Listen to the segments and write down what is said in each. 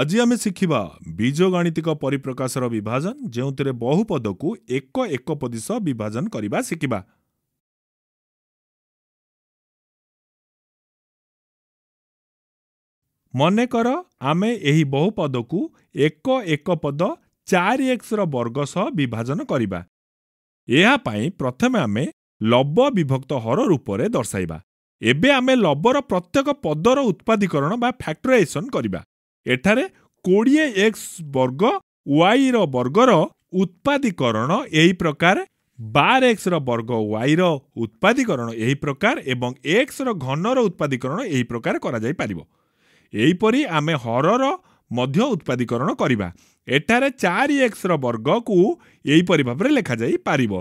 ଆଜି ଆମେ ଶିଖିବା ବୀଜଗାଣିତିକ ପରିପ୍ରକାଶର ବିଭାଜନ ଯେଉଁଥିରେ ବହୁପଦକୁ ଏକ ଏକ ପଦୀ ସହ ବିଭାଜନ କରିବା ଶିଖିବା ମନେକର ଆମେ ଏହି ବହୁପଦକୁ ଏକ ଏକ ପଦ ଚାରି ଏକ୍ସର ବର୍ଗ ସହ ବିଭାଜନ କରିବା ଏହା ପାଇଁ ପ୍ରଥମେ ଆମେ ଲବ ବିଭକ୍ତ ହର ରୂପରେ ଦର୍ଶାଇବା ଏବେ ଆମେ ଲବର ପ୍ରତ୍ୟେକ ପଦର ଉତ୍ପାଦୀକରଣ ବା ଫ୍ୟାକ୍ଟରାଇଜେସନ୍ କରିବା ଏଠାରେ କୋଡ଼ିଏ ଏକ୍ସ ବର୍ଗ ୱାଇର ବର୍ଗର ଉତ୍ପାଦୀକରଣ ଏହି ପ୍ରକାର ବାର ଏକ୍ସର ବର୍ଗ ୱାଇର ଉତ୍ପାଦୀକରଣ ଏହି ପ୍ରକାର ଏବଂ ଏକ୍ସର ଘନର ଉତ୍ପାଦୀକରଣ ଏହି ପ୍ରକାର କରାଯାଇପାରିବ ଏହିପରି ଆମେ ହରର ମଧ୍ୟ ଉତ୍ପାଦୀକରଣ କରିବା ଏଠାରେ ଚାରି ଏକ୍ସର ବର୍ଗକୁ ଏହିପରି ଭାବରେ ଲେଖାଯାଇପାରିବ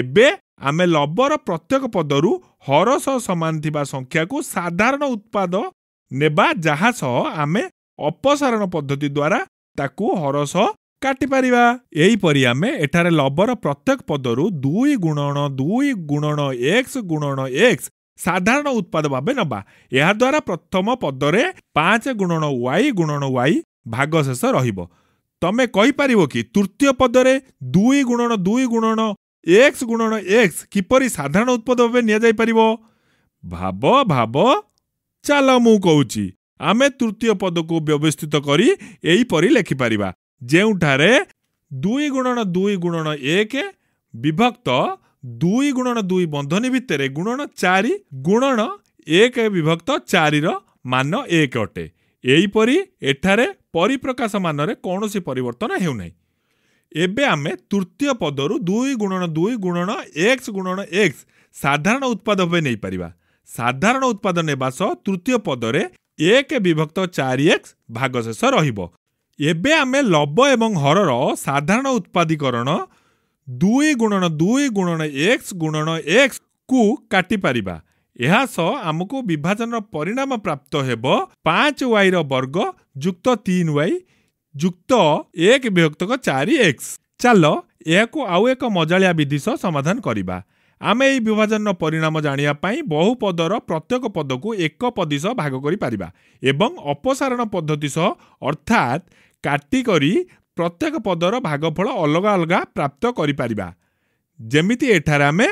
ଏବେ ଆମେ ଲବର ପ୍ରତ୍ୟେକ ପଦରୁ ହର ସହ ସମାନ ଥିବା ସଂଖ୍ୟାକୁ ସାଧାରଣ ଉତ୍ପାଦ ନେବା ଯାହା ସହ ଆମେ ଅପସାରଣ ପଦ୍ଧତି ଦ୍ୱାରା ତାକୁ ହରସ କାଟିପାରିବା ଏହିପରି ଆମେ ଏଠାରେ ଲବର ପ୍ରତ୍ୟେକ ପଦରୁ ଦୁଇ ଗୁଣନ ଦୁଇ ଗୁଣନ ଏକ୍ସ ଗୁଣନ ଏକ୍ସ ସାଧାରଣ ଉତ୍ପାଦ ଭାବେ ନେବା ଏହାଦ୍ୱାରା ପ୍ରଥମ ପଦରେ ପାଞ୍ଚ ଗୁଣନ ୱାଇ ଗୁଣନ ୱାଇ ଭାଗ ଶେଷ ରହିବ ତମେ କହିପାରିବ କି ତୃତୀୟ ପଦରେ ଦୁଇ ଗୁଣନ ଦୁଇ ଗୁଣନ ଏକ୍ସ ଗୁଣନ ଏକ୍ସ କିପରି ସାଧାରଣ ଉତ୍ପାଦ ଭାବେ ନିଆଯାଇପାରିବ ଭାବ ଭାବ ଚାଲ ମୁଁ କହୁଛି ଆମେ ତୃତୀୟ ପଦକୁ ବ୍ୟବସ୍ଥିତ କରି ଏହିପରି ଲେଖିପାରିବା ଯେଉଁଠାରେ ଦୁଇ ଗୁଣନ ଦୁଇ ଗୁଣନ ଏକ ବିଭକ୍ତ ଦୁଇ ଗୁଣନ ଦୁଇ ବନ୍ଧନୀ ଭିତରେ ଗୁଣନ ଚାରି ଗୁଣନ ଏକ ବିଭକ୍ତ ଚାରିର ମାନ ଏକ ଅଟେ ଏହିପରି ଏଠାରେ ପରିପ୍ରକାଶ ମାନରେ କୌଣସି ପରିବର୍ତ୍ତନ ହେଉନାହିଁ ଏବେ ଆମେ ତୃତୀୟ ପଦରୁ ଦୁଇ ଗୁଣନ ଦୁଇ ଗୁଣନ ଏକ୍ସ ଗୁଣନ ଏକ୍ସ ସାଧାରଣ ଉତ୍ପାଦ ଭାବେ ନେଇପାରିବା ସାଧାରଣ ଉତ୍ପାଦ ନେବା ସହ ତୃତୀୟ ପଦରେ ଏକ ବିଭକ୍ତ ଚାରି ଏକ୍ସ ଭାଗଶେଷ ରହିବ ଏବେ ଆମେ ଲବ ଏବଂ ହରର ସାଧାରଣ ଉତ୍ପାଦୀକରଣ ଦୁଇ ଗୁଣନ ଦୁଇ ଗୁଣନ ଏକ୍ସ ଗୁଣନ ଏକ୍ସକୁ କାଟିପାରିବା ଏହା ସହ ଆମକୁ ବିଭାଜନର ପରିଣାମ ପ୍ରାପ୍ତ ହେବ ପାଞ୍ଚ ୱାଇର ବର୍ଗ ଯୁକ୍ତ ତିନି ୱାଇ ଯୁକ୍ତ ଏକ ବିଭକ୍ତକ ଚାରି ଏକ୍ସ ଚାଲ ଏହାକୁ ଆଉ ଏକ ମଜାଳିଆ ବିଧି ସହ ସମାଧାନ କରିବା ଆମେ ଏହି ବିଭାଜନର ପରିଣାମ ଜାଣିବା ପାଇଁ ବହୁ ପଦର ପ୍ରତ୍ୟେକ ପଦକୁ ଏକ ପଦୀ ସହ ଭାଗ କରିପାରିବା ଏବଂ ଅପସାରଣ ପଦ୍ଧତି ସହ ଅର୍ଥାତ୍ କାଟିକରି ପ୍ରତ୍ୟେକ ପଦର ଭାଗଫଳ ଅଲଗା ଅଲଗା ପ୍ରାପ୍ତ କରିପାରିବା ଯେମିତି ଏଠାରେ ଆମେ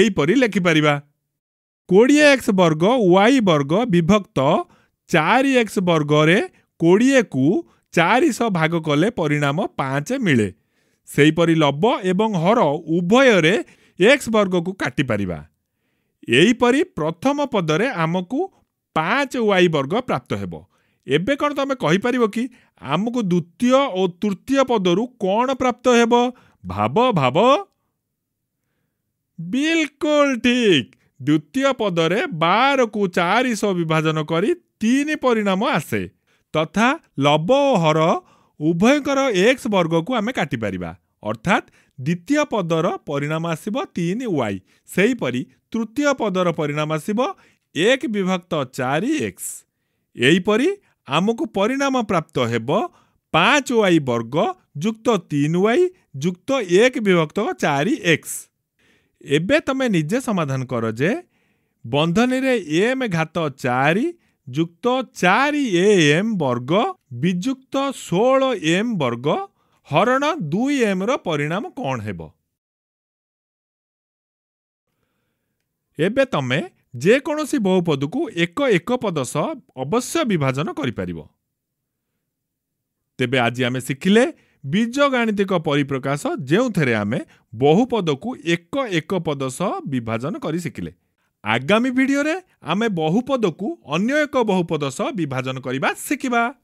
ଏହିପରି ଲେଖିପାରିବା କୋଡ଼ିଏ ଏକ୍ସ ବର୍ଗ ୱାଇ ବର୍ଗ ବିଭକ୍ତ ଚାରି ଏକ୍ସ ବର୍ଗରେ କୋଡ଼ିଏକୁ ଚାରିଶହ ଭାଗ କଲେ ପରିଣାମ ପାଞ୍ଚ ମିଳେ ସେହିପରି ଲବ ଏବଂ ହର ଉଭୟରେ ଏକ୍ସ ବର୍ଗକୁ କାଟିପାରିବା ଏହିପରି ପ୍ରଥମ ପଦରେ ଆମକୁ ପାଞ୍ଚ ୱାଇ ବର୍ଗ ପ୍ରାପ୍ତ ହେବ ଏବେ କ'ଣ ତୁମେ କହିପାରିବ କି ଆମକୁ ଦ୍ୱିତୀୟ ଓ ତୃତୀୟ ପଦରୁ କ'ଣ ପ୍ରାପ୍ତ ହେବ ଭାବ ଭାବ ବିଲକୁଲ ଠିକ୍ ଦ୍ୱିତୀୟ ପଦରେ ବାରକୁ ଚାରିଶହ ବିଭାଜନ କରି ତିନି ପରିଣାମ ଆସେ ତଥା ଲବ ଓ ହର ଉଭୟଙ୍କର ଏକ୍ସ ବର୍ଗକୁ ଆମେ କାଟିପାରିବା ଅର୍ଥାତ୍ ଦ୍ୱିତୀୟ ପଦର ପରିଣାମ ଆସିବ ତିନି ୱାଇ ସେହିପରି ତୃତୀୟ ପଦର ପରିଣାମ ଆସିବ ଏକ ବିଭକ୍ତ ଚାରି ଏକ୍ସ ଏହିପରି ଆମକୁ ପରିଣାମ ପ୍ରାପ୍ତ ହେବ ପାଞ୍ଚ ୱାଇ ବର୍ଗ ଯୁକ୍ତ ତିନି ୱାଇ ଯୁକ୍ତ ଏକ ବିଭକ୍ତ ଚାରି ଏକ୍ସ ଏବେ ତମେ ନିଜେ ସମାଧାନ କର ଯେ ବନ୍ଧନୀରେ ଏମ୍ ଘାତ ଚାରି ଯୁକ୍ତ ଚାରି ଏ ଏମ୍ ବର୍ଗ ବିଯୁକ୍ତ ଷୋହଳ ଏମ୍ ବର୍ଗ ହରଣ ଦୁଇ ଏମ୍ର ପରିଣାମ କ'ଣ ହେବ ଏବେ ତମେ ଯେକୌଣସି ବହୁପଦକୁ ଏକ ଏକ ପଦ ସହ ଅବଶ୍ୟ ବିଭାଜନ କରିପାରିବ ତେବେ ଆଜି ଆମେ ଶିଖିଲେ ଗାଣିତିକ ପରିପ୍ରକାଶ ଯେଉଁଥିରେ ଆମେ ବହୁପଦକୁ ଏକ ଏକ ପଦ ସହ ବିଭାଜନ କରି ଶିଖିଲେ ଆଗାମୀ ଭିଡ଼ିଓରେ ଆମେ ବହୁପଦକୁ ଅନ୍ୟ ଏକ ବହୁପଦ ସହ ବିଭାଜନ କରିବା ଶିଖିବା